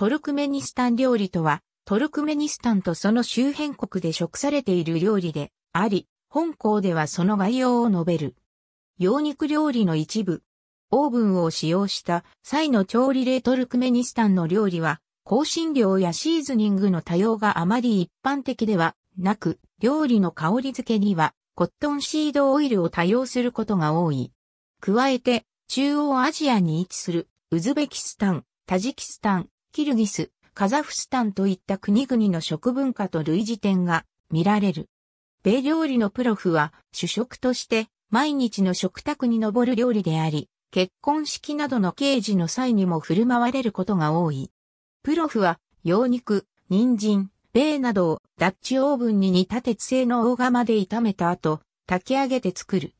トルクメニスタン料理とは、トルクメニスタンとその周辺国で食されている料理であり、本校ではその概要を述べる。羊肉料理の一部。オーブンを使用した際の調理例トルクメニスタンの料理は、香辛料やシーズニングの多様があまり一般的ではなく、料理の香り付けには、コットンシードオイルを多用することが多い。加えて、中央アジアに位置する、ウズベキスタン、タジキスタン、キルギス、カザフスタンといった国々の食文化と類似点が見られる。米料理のプロフは主食として毎日の食卓に上る料理であり、結婚式などの刑事の際にも振る舞われることが多い。プロフは、羊肉、人参、米などをダッチオーブンに煮た鉄製の大釜で炒めた後、炊き上げて作る。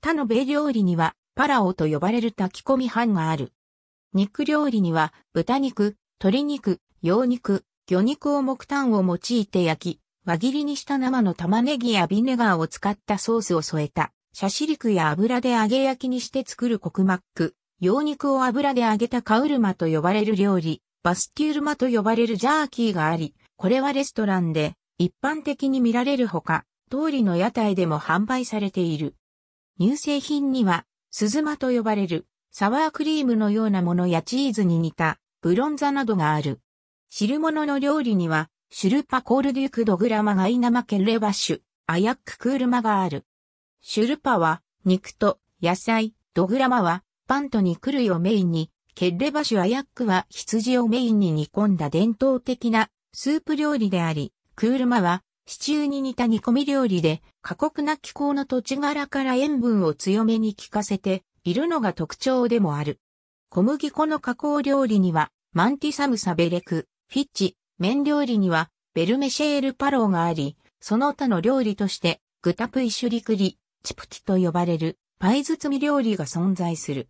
他の米料理には、パラオと呼ばれる炊き込み飯がある。肉料理には、豚肉、鶏肉、羊肉、魚肉を木炭を用いて焼き、輪切りにした生の玉ねぎやビネガーを使ったソースを添えた、シャシリクや油で揚げ焼きにして作るコクマック、羊肉を油で揚げたカウルマと呼ばれる料理、バスティュールマと呼ばれるジャーキーがあり、これはレストランで一般的に見られるほか、通りの屋台でも販売されている。乳製品には、鈴間と呼ばれる、サワークリームのようなものやチーズに似た、ブロンザなどがある。汁物の料理には、シュルパコールデュクドグラマガイナマケレバッシュ、アヤッククールマがある。シュルパは、肉と野菜、ドグラマは、パンと肉類をメインに、ケッレバシュアヤックは羊をメインに煮込んだ伝統的なスープ料理であり、クールマはシチューに似た煮込み料理で過酷な気候の土地柄から塩分を強めに効かせているのが特徴でもある。小麦粉の加工料理には、マンティサムサベレク、フィッチ、麺料理には、ベルメシェールパローがあり、その他の料理として、グタプイシュリクリ、チプティと呼ばれる、パイ包み料理が存在する。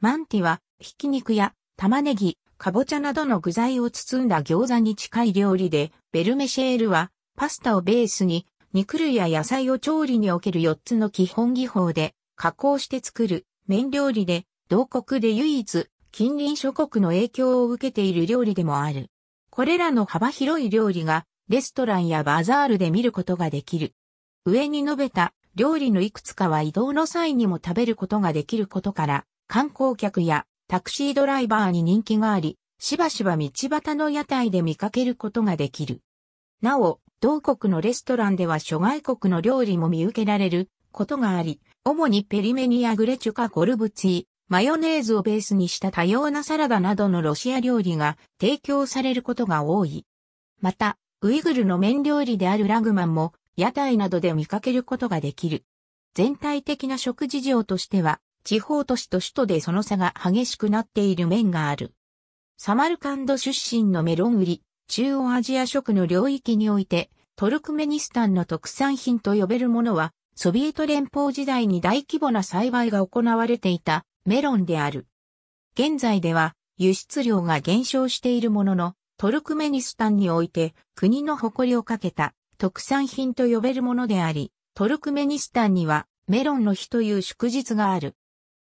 マンティは、ひき肉や玉ねぎ、かぼちゃなどの具材を包んだ餃子に近い料理で、ベルメシェールは、パスタをベースに、肉類や野菜を調理における4つの基本技法で、加工して作る、麺料理で、同国で唯一、近隣諸国の影響を受けている料理でもある。これらの幅広い料理が、レストランやバザールで見ることができる。上に述べた料理のいくつかは移動の際にも食べることができることから、観光客やタクシードライバーに人気があり、しばしば道端の屋台で見かけることができる。なお、同国のレストランでは諸外国の料理も見受けられることがあり、主にペリメニアグレチュカゴルブツィ、マヨネーズをベースにした多様なサラダなどのロシア料理が提供されることが多い。また、ウイグルの麺料理であるラグマンも屋台などで見かけることができる。全体的な食事情としては、地方都市と首都でその差が激しくなっている面がある。サマルカンド出身のメロン売り、中央アジア食の領域において、トルクメニスタンの特産品と呼べるものは、ソビエト連邦時代に大規模な栽培が行われていたメロンである。現在では輸出量が減少しているものの、トルクメニスタンにおいて国の誇りをかけた特産品と呼べるものであり、トルクメニスタンにはメロンの日という祝日がある。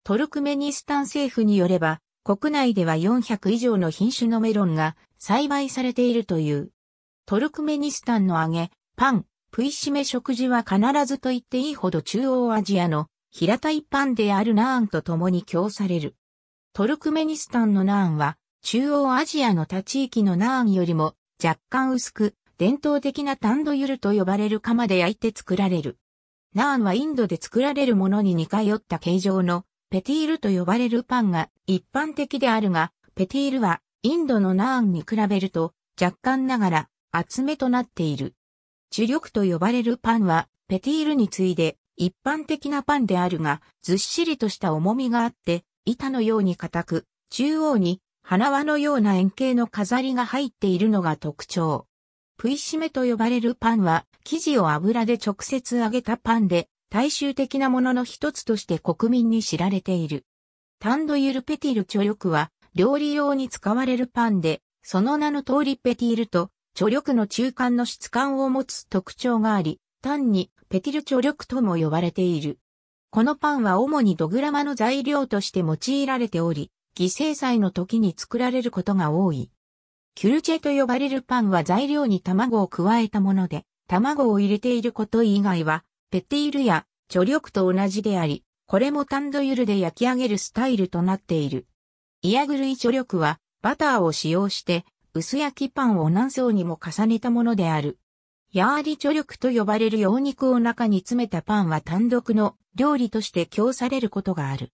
トルクメニスタン政府によれば、国内では400以上の品種のメロンが栽培されているという。トルクメニスタンの揚げ、パン、プイシメ食事は必ずと言っていいほど中央アジアの平たいパンであるナーンと共に供される。トルクメニスタンのナーンは、中央アジアの他地域のナーンよりも若干薄く、伝統的なタンドユルと呼ばれる釜で焼いて作られる。ナーンはインドで作られるものに似通った形状のペティールと呼ばれるパンが一般的であるが、ペティールはインドのナーンに比べると若干ながら厚めとなっている。主力と呼ばれるパンはペティールに次いで一般的なパンであるが、ずっしりとした重みがあって、板のように硬く、中央に花輪のような円形の飾りが入っているのが特徴。プイシメと呼ばれるパンは、生地を油で直接揚げたパンで、大衆的なものの一つとして国民に知られている。タンドユルペティルチョ力は、料理用に使われるパンで、その名の通りペティルと、チョ力の中間の質感を持つ特徴があり、単にペティルチョ力とも呼ばれている。このパンは主にドグラマの材料として用いられており、犠牲祭の時に作られることが多い。キュルチェと呼ばれるパンは材料に卵を加えたもので、卵を入れていること以外は、ペティールや貯力と同じであり、これもタンドユルで焼き上げるスタイルとなっている。イヤグルイ貯力は、バターを使用して、薄焼きパンを何層にも重ねたものである。ヤーリチョ力と呼ばれる羊肉を中に詰めたパンは単独の料理として供されることがある。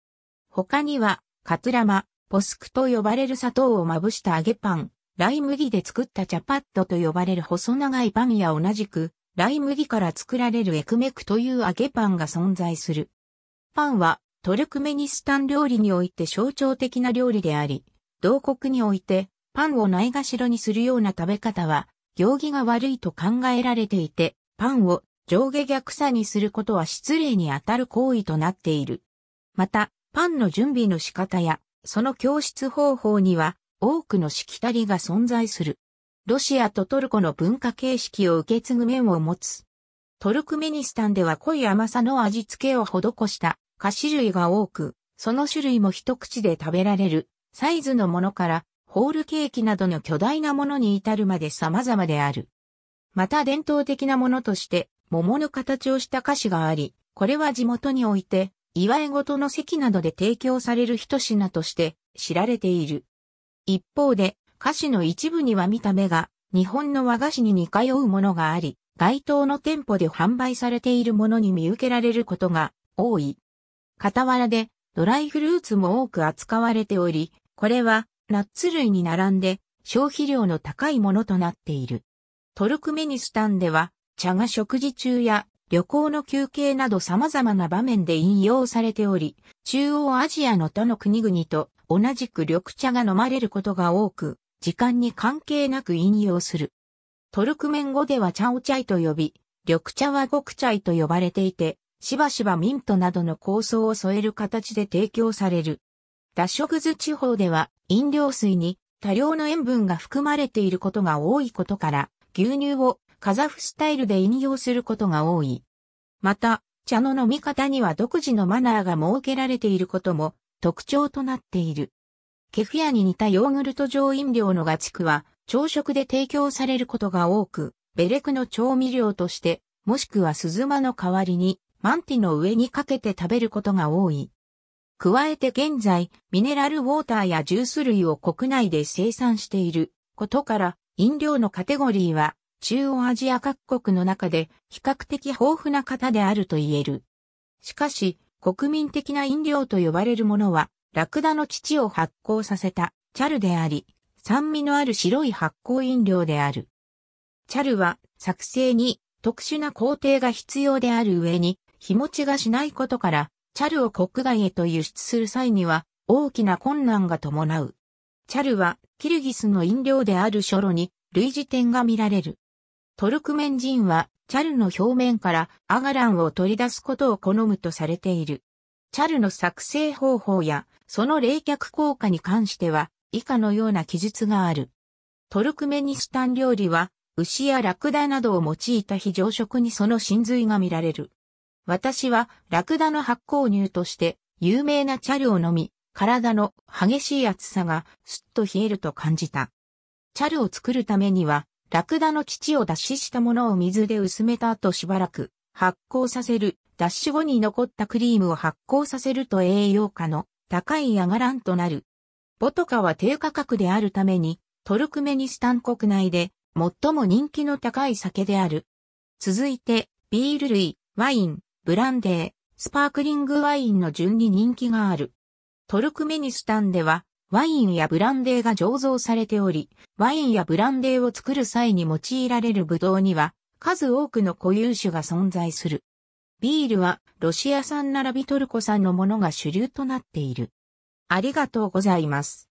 他には、カツラマ、ポスクと呼ばれる砂糖をまぶした揚げパン、ライ麦で作ったチャパットと呼ばれる細長いパンや同じく、ライ麦から作られるエクメクという揚げパンが存在する。パンはトルクメニスタン料理において象徴的な料理であり、同国においてパンをないがしろにするような食べ方は行儀が悪いと考えられていて、パンを上下逆さにすることは失礼にあたる行為となっている。また、パンの準備の仕方や、その教室方法には多くのしきたりが存在する。ロシアとトルコの文化形式を受け継ぐ面を持つ。トルクメニスタンでは濃い甘さの味付けを施した菓子類が多く、その種類も一口で食べられるサイズのものからホールケーキなどの巨大なものに至るまで様々である。また伝統的なものとして、桃の形をした菓子があり、これは地元において、祝い事の席などで提供される一品として知られている。一方で、菓子の一部には見た目が日本の和菓子に似通うものがあり、街頭の店舗で販売されているものに見受けられることが多い。傍らでドライフルーツも多く扱われており、これはナッツ類に並んで消費量の高いものとなっている。トルクメニスタンでは茶が食事中や旅行の休憩など様々な場面で引用されており、中央アジアの他の国々と同じく緑茶が飲まれることが多く、時間に関係なく引用する。トルクメン語では茶をチャイと呼び、緑茶は極チャイと呼ばれていて、しばしばミントなどの香草を添える形で提供される。脱色図地方では飲料水に多量の塩分が含まれていることが多いことから、牛乳をカザフスタイルで飲用することが多い。また、茶の飲み方には独自のマナーが設けられていることも特徴となっている。ケフィアに似たヨーグルト状飲料のガチクは朝食で提供されることが多く、ベレクの調味料として、もしくはスズマの代わりにマンティの上にかけて食べることが多い。加えて現在、ミネラルウォーターやジュース類を国内で生産していることから、飲料のカテゴリーは、中央アジア各国の中で比較的豊富な方であると言える。しかし、国民的な飲料と呼ばれるものは、ラクダの乳を発酵させたチャルであり、酸味のある白い発酵飲料である。チャルは作成に特殊な工程が必要である上に日持ちがしないことからチャルを国外へと輸出する際には大きな困難が伴う。チャルはキルギスの飲料であるショロに類似点が見られる。トルクメン人はチャルの表面からアガランを取り出すことを好むとされている。チャルの作成方法やその冷却効果に関しては以下のような記述がある。トルクメニスタン料理は牛やラクダなどを用いた非常食にその真髄が見られる。私はラクダの発酵乳として有名なチャルを飲み、体の激しい暑さがすっと冷えると感じた。チャルを作るためには、ラクダの乳を脱脂したものを水で薄めた後しばらく発酵させる、脱脂後に残ったクリームを発酵させると栄養価の高いアガランとなる。ボトカは低価格であるために、トルクメニスタン国内で最も人気の高い酒である。続いて、ビール類、ワイン、ブランデー、スパークリングワインの順に人気がある。トルクメニスタンでは、ワインやブランデーが醸造されており、ワインやブランデーを作る際に用いられるブドウには、数多くの固有種が存在する。ビールは、ロシア産並びトルコ産のものが主流となっている。ありがとうございます。